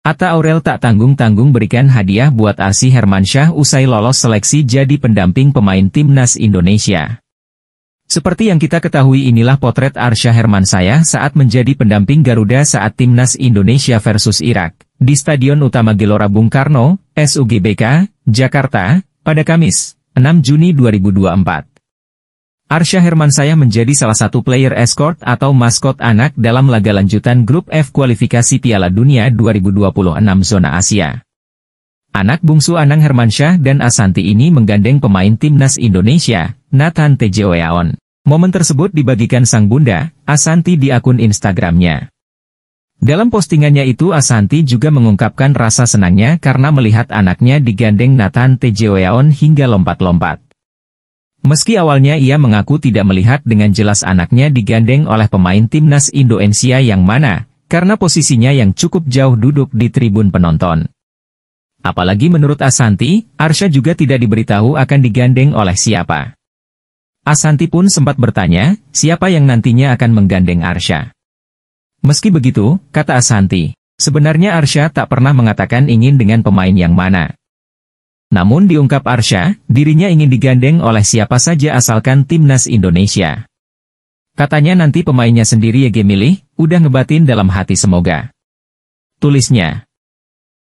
Ata Aurel tak tanggung-tanggung berikan hadiah buat Asi Hermansyah usai lolos seleksi jadi pendamping pemain timnas Indonesia. Seperti yang kita ketahui inilah potret Arsyah Herman saya saat menjadi pendamping Garuda saat timnas Indonesia versus Irak, di Stadion Utama Gelora Bung Karno, SUGBK, Jakarta, pada Kamis, 6 Juni 2024. Arsya saya menjadi salah satu player escort atau maskot anak dalam laga lanjutan Grup F kualifikasi Piala Dunia 2026 zona Asia. Anak bungsu Anang Hermansyah dan Asanti ini menggandeng pemain timnas Indonesia, Nathan Tejoeaon. Momen tersebut dibagikan sang bunda, Asanti di akun Instagramnya. Dalam postingannya itu Asanti juga mengungkapkan rasa senangnya karena melihat anaknya digandeng Nathan Tejoeaon hingga lompat-lompat. Meski awalnya ia mengaku tidak melihat dengan jelas anaknya digandeng oleh pemain timnas Indonesia yang mana, karena posisinya yang cukup jauh duduk di tribun penonton. Apalagi menurut Asanti, Arsha juga tidak diberitahu akan digandeng oleh siapa. Asanti pun sempat bertanya, siapa yang nantinya akan menggandeng Arsha. Meski begitu, kata Asanti, sebenarnya Arsha tak pernah mengatakan ingin dengan pemain yang mana. Namun diungkap Arsha, dirinya ingin digandeng oleh siapa saja asalkan timnas Indonesia. Katanya nanti pemainnya sendiri Yg milih, udah ngebatin dalam hati semoga. Tulisnya.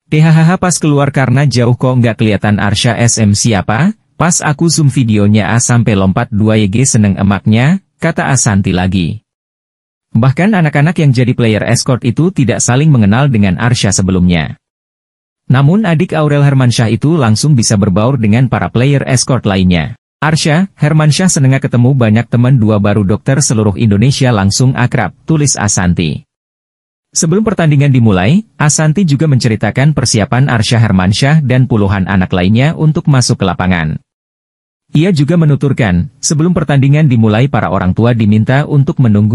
THHH pas keluar karena jauh kok nggak kelihatan Arsha SM siapa, pas aku zoom videonya A sampai lompat 2 Yg seneng emaknya, kata Asanti lagi. Bahkan anak-anak yang jadi player escort itu tidak saling mengenal dengan Arsha sebelumnya. Namun adik Aurel Hermansyah itu langsung bisa berbaur dengan para player escort lainnya. Arsya, Hermansyah senengah ketemu banyak teman dua baru dokter seluruh Indonesia langsung akrab, tulis Asanti. Sebelum pertandingan dimulai, Asanti juga menceritakan persiapan Arsya Hermansyah dan puluhan anak lainnya untuk masuk ke lapangan. Ia juga menuturkan, sebelum pertandingan dimulai para orang tua diminta untuk menunggu